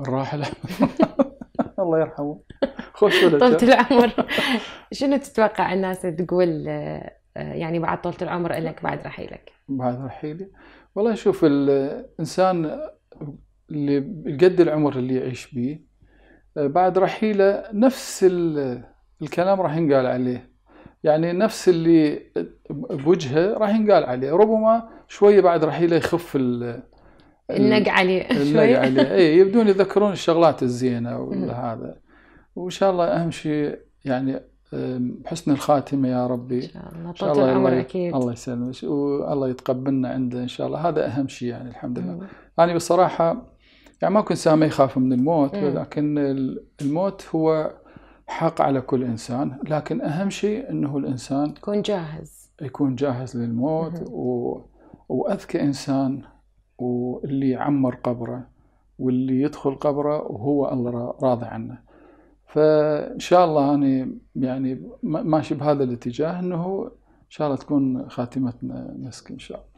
الراحل الله يرحمه خوش ولد طولة العمر شنو تتوقع الناس تقول آه، يعني بعد طولة العمر لك بعد رحيلك؟ بعد رحيلي والله شوف الانسان اللي قد العمر اللي يعيش به آه، بعد رحيله نفس الكلام راح ينقال عليه يعني نفس اللي بوجهه راح ينقال عليه ربما شويه بعد رحيله يخف النق عليه شوي عليه اي يبدون يذكرون الشغلات الزينه وهذا وان شاء الله اهم شيء يعني حسن الخاتمه يا ربي ان شاء الله طول العمر اكيد الله يسلمك والله يتقبلنا عنده ان شاء الله هذا اهم شيء يعني الحمد لله انا يعني بصراحه يعني ما كنت سامي يخاف من الموت ولكن الموت هو حق على كل انسان لكن اهم شيء انه الانسان يكون جاهز يكون جاهز للموت و... واذكى انسان واللي يعمر قبره واللي يدخل قبره وهو الله راضي عنه فان شاء الله انا يعني ماشي بهذا الاتجاه انه ان شاء الله تكون خاتمتنا مسك ان شاء الله